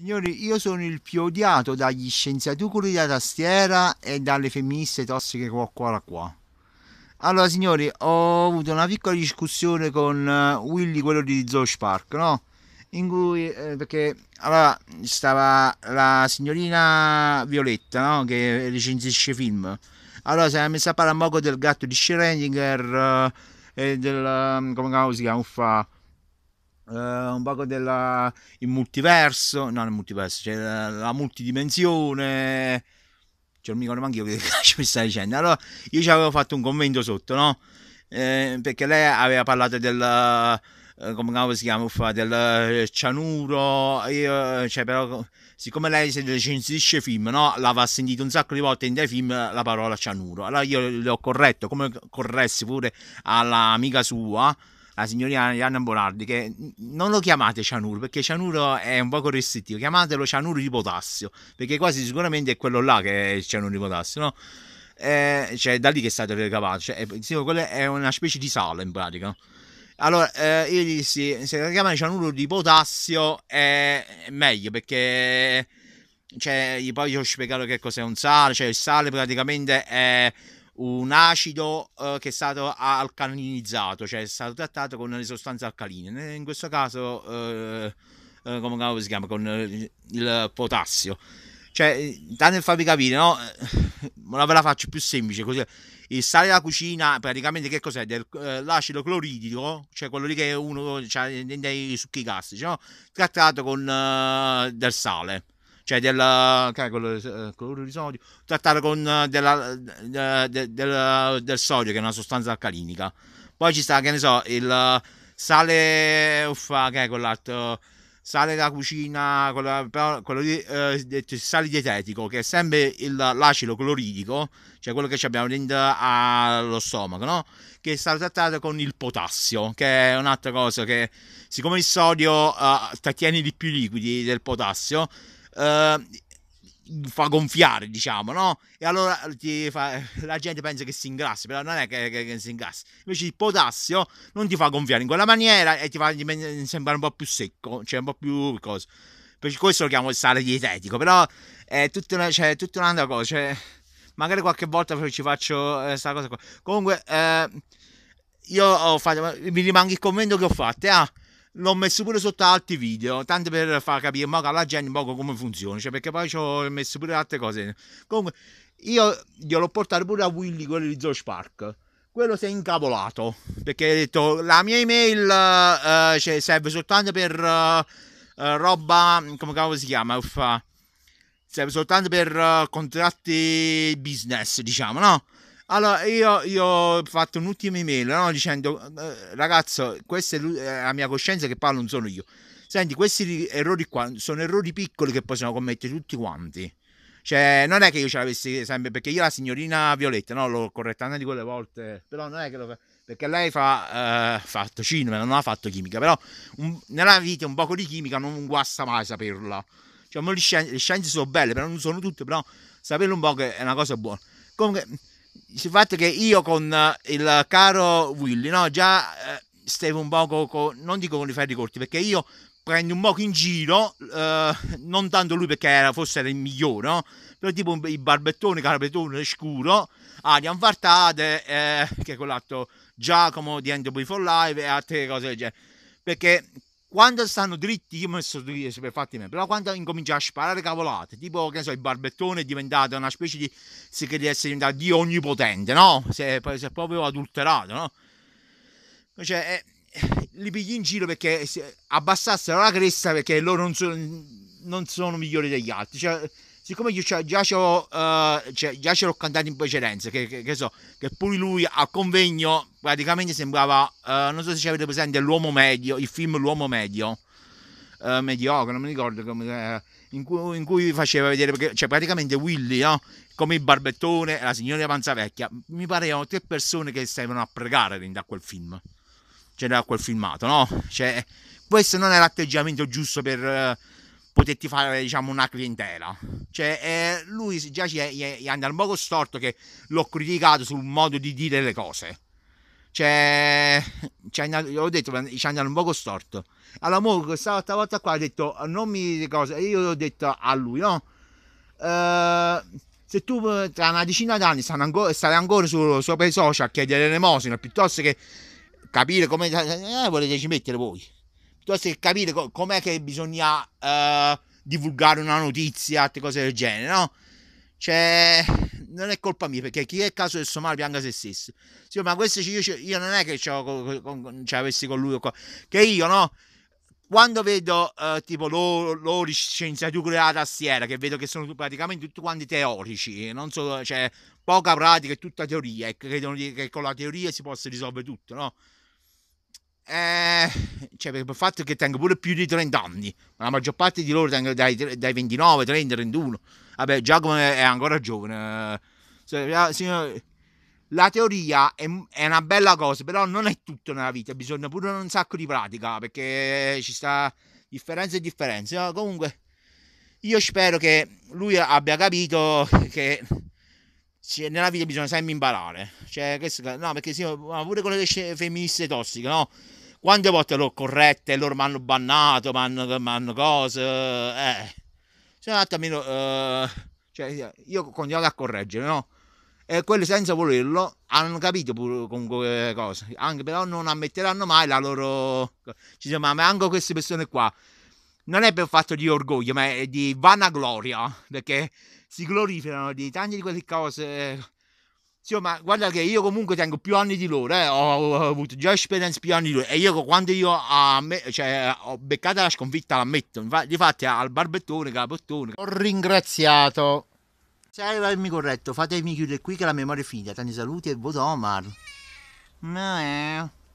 Signori, io sono il più odiato dagli scienziatucoli da tastiera e dalle femministe tossiche qua qua qua. Allora, signori, ho avuto una piccola discussione con eh, Willy, quello di Zoo Park, no? In cui, eh, perché, allora, stava la signorina Violetta, no? Che recensisce film. Allora, si è messa a parlare un po' del gatto di Schrödinger eh, e del... Mm, come si chiama? Uffa eh, un poco del multiverso, no, il multiverso, cioè la, la multidimensione. Cioè, non mi ricordo neanche io che mi sta dicendo. Allora, io ci avevo fatto un commento sotto, no? Eh, perché lei aveva parlato del eh, come si chiama uffa, del eh, cianuro io, cioè però siccome lei si recensisce film no l'aveva sentito un sacco di volte in dei film la parola cianuro allora io le ho corretto come corressi pure all'amica sua la signorina Arianna Bonardi, che non lo chiamate cianuro, perché cianuro è un poco restrittivo, chiamatelo cianuro di potassio, perché quasi sicuramente è quello là che è il cianuro di potassio, no? Eh, cioè da lì che è stato ricavato, cioè, eh, quella è una specie di sale in pratica, Allora, eh, io dissi, se la chiamano cianuro di potassio è meglio perché cioè, poi gli ho spiegato che cos'è un sale, cioè il sale praticamente è un acido eh, che è stato alcalinizzato, cioè è stato trattato con le sostanze alcaline. In questo caso, eh, eh, come si chiama? Con il, il potassio. Cioè, tanto per farvi capire, no? Ma eh, ve la faccio più semplice così. Il sale da cucina, praticamente, che cos'è? Del, eh, l'acido cloridico, cioè quello lì che uno ha cioè, nei succhi gastrici, no? Trattato con eh, del sale cioè del cacolo, eh, cloruro di sodio, trattato con eh, della, eh, de, del, del sodio che è una sostanza alcalinica. Poi ci sta, che ne so, il sale, uffa, che è quell'altro sale da cucina, quello, quello di, eh, sale dietetico, che è sempre il, l'acido cloridico, cioè quello che abbiamo dentro allo stomaco, no? Che è stato trattato con il potassio, che è un'altra cosa che, siccome il sodio eh, trattiene di più liquidi del potassio, eh, fa gonfiare, diciamo, no? E allora fa, la gente pensa che si ingrassi, però non è che, che, che, si ingrassi. Invece il potassio non ti fa gonfiare in quella maniera e ti fa sembrare un po' più secco, cioè un po' più cosa. Per questo lo chiamo il sale dietetico, però è tutta, una, cioè, tutta un'altra cosa. Cioè, magari qualche volta ci faccio questa eh, cosa qua. Comunque, eh, io ho fatto, mi rimango il commento che ho fatto. Eh, ah, l'ho messo pure sotto altri video, tanto per far capire un alla gente un come funziona, cioè perché poi ci ho messo pure altre cose. Comunque, io gliel'ho portato pure a Willy, quello di Zoo Spark. Quello si è incavolato perché ha detto la mia email uh, cioè, serve soltanto per uh, uh, roba, come cavolo si chiama? Uffa. Serve soltanto per eh, contratti business, diciamo, no? Allora, io, io ho fatto un'ultima email no? dicendo, eh, ragazzo, questa è la mia coscienza che parlo, non sono io. Senti, questi errori qua sono errori piccoli che possono commettere tutti quanti. Cioè, non è che io ce l'avessi sempre, perché io la signorina Violetta, no, l'ho corretta una di quelle volte, però non è che lo fa, perché lei fa eh, fatto cinema, non ha fatto chimica, però un, nella vita un poco di chimica non guasta mai saperla. Cioè, le scienze, le scienze sono belle, però non sono tutte, però saperlo un po' è una cosa buona. Comunque il fatto che io con eh, il caro Willy, no, già eh, stavo un poco, con, non dico con i ferri corti, perché io prendo un po' in giro, eh, non tanto lui perché era, forse era il migliore, no? però tipo i barbettoni, carapetone scuro, Arian Vartate, eh, che è quell'altro Giacomo di End Poi for Live e altre cose del genere. Perché quando stanno dritti, io mi sono sempre fatti me, però quando incomincia a sparare cavolate, tipo che so, il barbettone è diventato una specie di si crede essere diventato Dio onnipotente, no? Se è, si è proprio adulterato, no? Cioè, eh, eh li pigli in giro perché abbassassero la cresta perché loro non sono, non sono migliori degli altri. Cioè, siccome io cioè, già, c'ero, uh, eh, cioè, già c'ero cantato in precedenza, che, che, che, so, che pure lui a convegno praticamente sembrava, uh, non so se ci avete presente, l'uomo medio, il film L'uomo medio, uh, mediocre, non mi ricordo come... In cui, in cui, faceva vedere perché, cioè praticamente Willy no? come il barbettone e la signora Vecchia mi parevano tre persone che stavano a pregare da quel film cioè da quel filmato no? cioè, questo non è l'atteggiamento giusto per potetti fare diciamo una clientela cioè eh, lui già ci è, è, è andato un poco storto che l'ho criticato sul modo di dire le cose cioè, cioè ho detto ci è andato un poco storto allora mo, questa volta qua ha detto non mi cosa io ho detto a lui no eh, se tu tra una decina d'anni stai ancora, ancora su, sopra i social a chiedere l'elemosina piuttosto che capire come eh, volete ci mettere voi tu se capite co- com'è che bisogna uh, divulgare una notizia, altre cose del genere, no? Cioè, non è colpa mia perché chi è il caso del somaro pianga se stesso. Sì, ma questo io, io non è che ce, l'avessi cioè, con lui, co- che io no. Quando vedo uh, tipo loro, scienziati scienziatura la tastiera, che vedo che sono praticamente tutti quanti teorici, non so, cioè poca pratica e tutta teoria, e credono che con la teoria si possa risolvere tutto, no? eh, cioè per il fatto che tengo pure più di 30 anni, la maggior parte di loro tengo dai, dai 29, 30, 31. Vabbè, Giacomo è ancora giovane. Eh. Eh, la teoria è, è, una bella cosa, però non è tutto nella vita, bisogna pure un sacco di pratica perché ci sta differenze e differenze. comunque, io spero che lui abbia capito che nella vita bisogna sempre imparare. Cioè, questo, no, perché sì, pure con le femministe tossiche, no? Quante volte l'ho corretta e loro mi hanno bannato, mi hanno, cose. Eh. Sono andato a meno, eh, cioè, io continuavo a correggere, no? E quelli senza volerlo hanno capito pure comunque cose, anche però non ammetteranno mai la loro... Ci siamo, ma anche queste persone qua, non è per fatto di orgoglio, ma è di vanagloria, perché si glorificano di tante di quelle cose Eh, Insomma, guarda che io comunque tengo più anni di loro, eh. ho avuto già esperienze più anni di loro e io quando io ah, cioè, ho beccato la sconfitta l'ammetto, infatti al barbettone, capottone, ho ringraziato. Se avermi corretto, fatemi chiudere qui che la memoria è finita. Tanti saluti e voto Omar. No, eh.